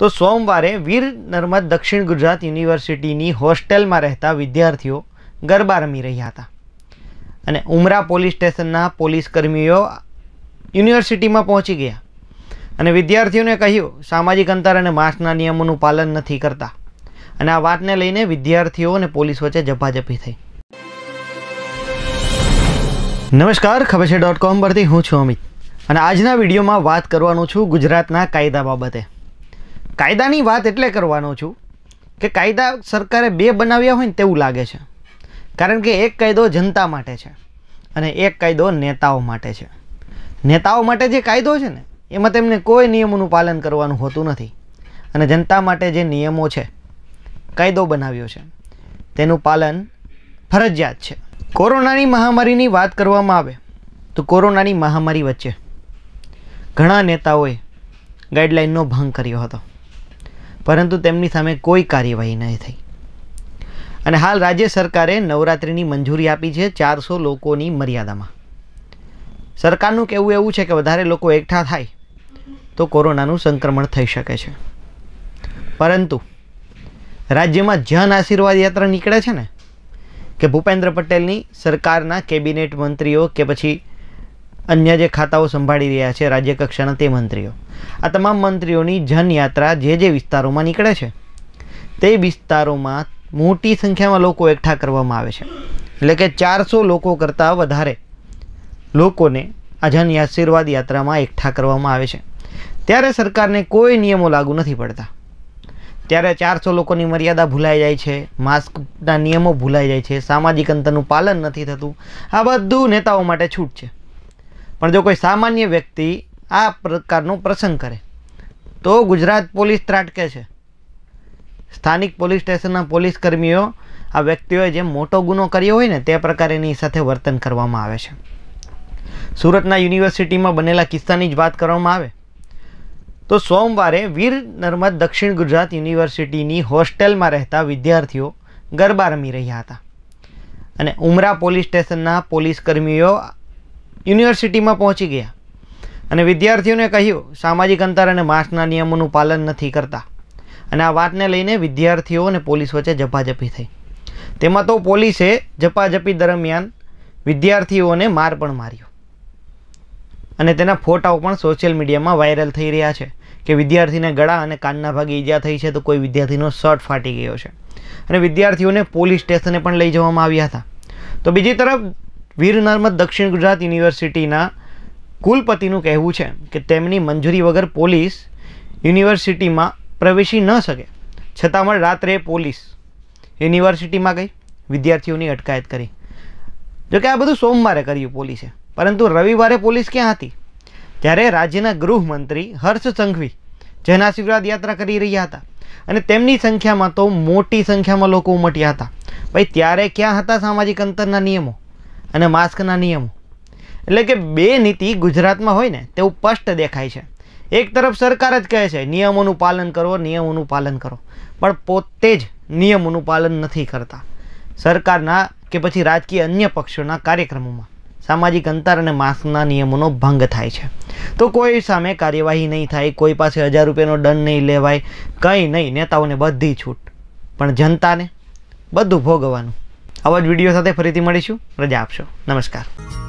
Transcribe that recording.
તો સોમવારે વીર નર્મદ દક્ષિણ ગુજરાત યુનિવર્સિટીની હોસ્ટેલમાં રહેતા વિદ્યાર્થીઓ ગરબા રમી રહ્યા હતા અને ઉમરા પોલીસ સ્ટેશનના પોલીસ કર્મીઓ યુનિવર્સિટીમાં પહોંચી ગયા અને વિદ્યાર્થીઓને કહ્યું સામાજિક અંતર અને માસ્કના નિયમોનું પાલન નથી કરતા અને આ વાતને લઈને વિદ્યાર્થીઓ અને પોલીસ વચ્ચે ઝપાઝપી થઈ નમસ્કાર ખબર છે ડોટ કોમ પરથી હું છું અમિત અને આજના વિડીયોમાં વાત કરવાનું છું ગુજરાતના કાયદા બાબતે કાયદાની વાત એટલે કરવાનો છું કે કાયદા સરકારે બે બનાવ્યા હોય ને તેવું લાગે છે કારણ કે એક કાયદો જનતા માટે છે અને એક કાયદો નેતાઓ માટે છે નેતાઓ માટે જે કાયદો છે ને એમાં તેમને કોઈ નિયમોનું પાલન કરવાનું હોતું નથી અને જનતા માટે જે નિયમો છે કાયદો બનાવ્યો છે તેનું પાલન ફરજિયાત છે કોરોનાની મહામારીની વાત કરવામાં આવે તો કોરોનાની મહામારી વચ્ચે ઘણા નેતાઓએ ગાઈડલાઇનનો ભંગ કર્યો હતો પરંતુ તેમની સામે કોઈ કાર્યવાહી નહીં થઈ અને હાલ રાજ્ય સરકારે નવરાત્રિની મંજૂરી આપી છે ચારસો લોકોની મર્યાદામાં સરકારનું કહેવું એવું છે કે વધારે લોકો એકઠા થાય તો કોરોનાનું સંક્રમણ થઈ શકે છે પરંતુ રાજ્યમાં જન આશીર્વાદ યાત્રા નીકળે છે ને કે ભૂપેન્દ્ર પટેલની સરકારના કેબિનેટ મંત્રીઓ કે પછી અન્ય જે ખાતાઓ સંભાળી રહ્યા છે રાજ્ય કક્ષાના તે મંત્રીઓ આ તમામ મંત્રીઓની જનયાત્રા જે જે વિસ્તારોમાં નીકળે છે તે વિસ્તારોમાં મોટી સંખ્યામાં લોકો એકઠા કરવામાં આવે છે એટલે કે ચારસો લોકો કરતાં વધારે લોકોને આ જન આશીર્વાદ યાત્રામાં એકઠા કરવામાં આવે છે ત્યારે સરકારને કોઈ નિયમો લાગુ નથી પડતા ત્યારે ચારસો લોકોની મર્યાદા ભૂલાઈ જાય છે માસ્કના નિયમો ભૂલાઈ જાય છે સામાજિક અંતરનું પાલન નથી થતું આ બધું નેતાઓ માટે છૂટ છે પણ જો કોઈ સામાન્ય વ્યક્તિ આ પ્રકારનો પ્રસંગ કરે તો ગુજરાત પોલીસ ત્રાટકે છે સ્થાનિક પોલીસ સ્ટેશનના પોલીસ કર્મીઓ આ વ્યક્તિઓએ જે મોટો ગુનો કર્યો હોય ને તે પ્રકારે એની સાથે વર્તન કરવામાં આવે છે સુરતના યુનિવર્સિટીમાં બનેલા કિસ્સાની જ વાત કરવામાં આવે તો સોમવારે વીર નર્મદ દક્ષિણ ગુજરાત યુનિવર્સિટીની હોસ્ટેલમાં રહેતા વિદ્યાર્થીઓ ગરબા રમી રહ્યા હતા અને ઉમરા પોલીસ સ્ટેશનના પોલીસ કર્મીઓ યુનિવર્સિટીમાં પહોંચી ગયા અને વિદ્યાર્થીઓને કહ્યું સામાજિક અંતર અને માસ્કના નિયમોનું પાલન નથી કરતા અને આ વાતને લઈને વિદ્યાર્થીઓ અને પોલીસ વચ્ચે ઝપાઝપી થઈ તેમાં તો પોલીસે ઝપાઝપી દરમિયાન વિદ્યાર્થીઓને માર પણ માર્યો અને તેના ફોટાઓ પણ સોશિયલ મીડિયામાં વાયરલ થઈ રહ્યા છે કે વિદ્યાર્થીને ગળા અને કાનના ભાગે ઈજા થઈ છે તો કોઈ વિદ્યાર્થીનો શર્ટ ફાટી ગયો છે અને વિદ્યાર્થીઓને પોલીસ સ્ટેશને પણ લઈ જવામાં આવ્યા હતા તો બીજી તરફ વીર નર્મદ દક્ષિણ ગુજરાત યુનિવર્સિટીના કુલપતિનું કહેવું છે કે તેમની મંજૂરી વગર પોલીસ યુનિવર્સિટીમાં પ્રવેશી ન શકે છતાં પણ રાત્રે પોલીસ યુનિવર્સિટીમાં ગઈ વિદ્યાર્થીઓની અટકાયત કરી જોકે આ બધું સોમવારે કર્યું પોલીસે પરંતુ રવિવારે પોલીસ ક્યાં હતી ત્યારે રાજ્યના ગૃહમંત્રી હર્ષ સંઘવી જેના આશીર્વાદ યાત્રા કરી રહ્યા હતા અને તેમની સંખ્યામાં તો મોટી સંખ્યામાં લોકો ઉમટ્યા હતા ભાઈ ત્યારે ક્યાં હતા સામાજિક અંતરના નિયમો અને માસ્કના નિયમો એટલે કે બે નીતિ ગુજરાતમાં હોય ને તેવું સ્પષ્ટ દેખાય છે એક તરફ સરકાર જ કહે છે નિયમોનું પાલન કરો નિયમોનું પાલન કરો પણ પોતે જ નિયમોનું પાલન નથી કરતા સરકારના કે પછી રાજકીય અન્ય પક્ષોના કાર્યક્રમોમાં સામાજિક અંતર અને માસ્કના નિયમોનો ભંગ થાય છે તો કોઈ સામે કાર્યવાહી નહીં થાય કોઈ પાસે હજાર રૂપિયાનો દંડ નહીં લેવાય કંઈ નહીં નેતાઓને બધી છૂટ પણ જનતાને બધું ભોગવવાનું આવા જ વિડીયો સાથે ફરીથી મળીશું રજા આપશો નમસ્કાર